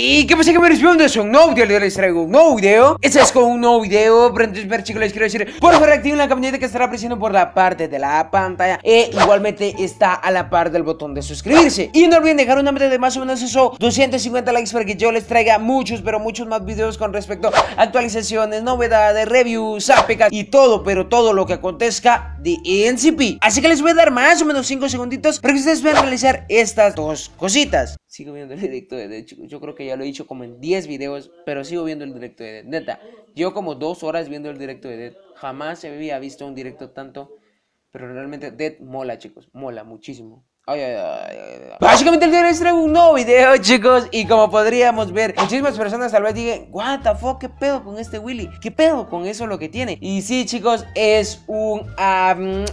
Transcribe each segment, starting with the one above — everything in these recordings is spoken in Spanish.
¿Y qué pasa que me respondo de un nuevo video? Les traigo un nuevo video Este es con un nuevo video Pero entonces, ver, chicos, les quiero decir Por favor, activen la campanita que estará apareciendo por la parte de la pantalla E igualmente está a la par del botón de suscribirse Y no olviden dejar una meta de más o menos eso 250 likes para que yo les traiga muchos, pero muchos más videos Con respecto a actualizaciones, novedades, reviews, apegas y todo, pero todo lo que acontezca de NCP. Así que les voy a dar más o menos 5 segunditos para que ustedes puedan realizar estas dos cositas. Sigo viendo el directo de Dead, chicos. Yo creo que ya lo he dicho como en 10 videos, pero sigo viendo el directo de Dead. Neta, llevo como 2 horas viendo el directo de Dead. Jamás se había visto un directo tanto, pero realmente Dead mola, chicos. Mola muchísimo. Ay, ay, ay, Básicamente el día de hoy traigo un nuevo video, chicos. Y como podríamos ver, muchísimas personas tal vez digan, what the fuck, qué pedo con este Willy, qué pedo con eso lo que tiene. Y sí, chicos, es un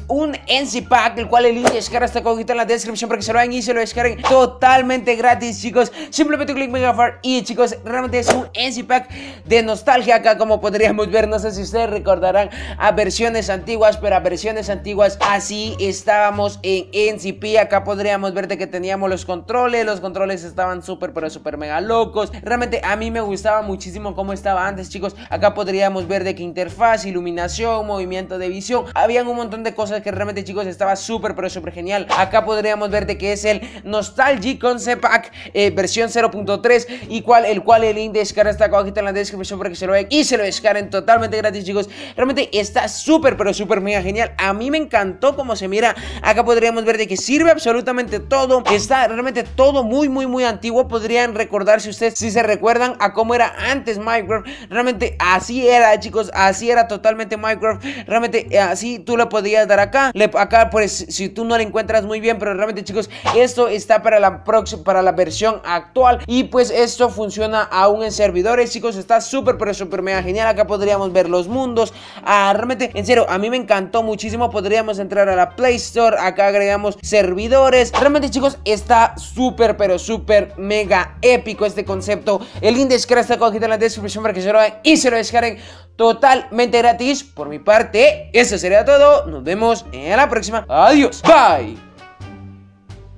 un NC Pack, el cual el link de descarga está cogido en la descripción para que se lo hagan y se lo descarguen totalmente gratis, chicos. Simplemente clic Megafar y chicos, realmente es un NC Pack de nostalgia acá, como podríamos ver. No sé si ustedes recordarán a versiones antiguas, pero a versiones antiguas así estábamos en NCP acá podríamos ver de que teníamos los controles, los controles estaban súper pero súper mega locos. Realmente a mí me gustaba muchísimo cómo estaba antes, chicos. Acá podríamos ver de que interfaz, iluminación, movimiento de visión, habían un montón de cosas que realmente, chicos, estaba súper pero súper genial. Acá podríamos ver de que es el Nostalgic Concept Pack eh, versión 0.3 y cual el cual el link de descarga está acá en la descripción para que se lo vean y se lo descarguen totalmente gratis, chicos. Realmente está súper pero súper mega genial. A mí me encantó cómo se mira. Acá podríamos ver de que sirve absolutamente absolutamente todo. Está realmente todo muy, muy, muy antiguo. Podrían recordar si ustedes, si se recuerdan a cómo era antes Minecraft. Realmente así era, chicos. Así era totalmente Minecraft. Realmente eh, así tú lo podrías dar acá. Le, acá, pues, si tú no le encuentras muy bien. Pero realmente, chicos, esto está para la próxima, para la versión actual. Y pues esto funciona aún en servidores, chicos. Está súper, pero súper mega genial. Acá podríamos ver los mundos. Ah, realmente, en serio, a mí me encantó muchísimo. Podríamos entrar a la Play Store. Acá agregamos servidor Realmente, chicos, está súper, pero súper mega épico este concepto. El link de descarga está cogido en la descripción para que se lo vean y se lo descarguen totalmente gratis. Por mi parte, eso sería todo. Nos vemos en la próxima. Adiós. Bye.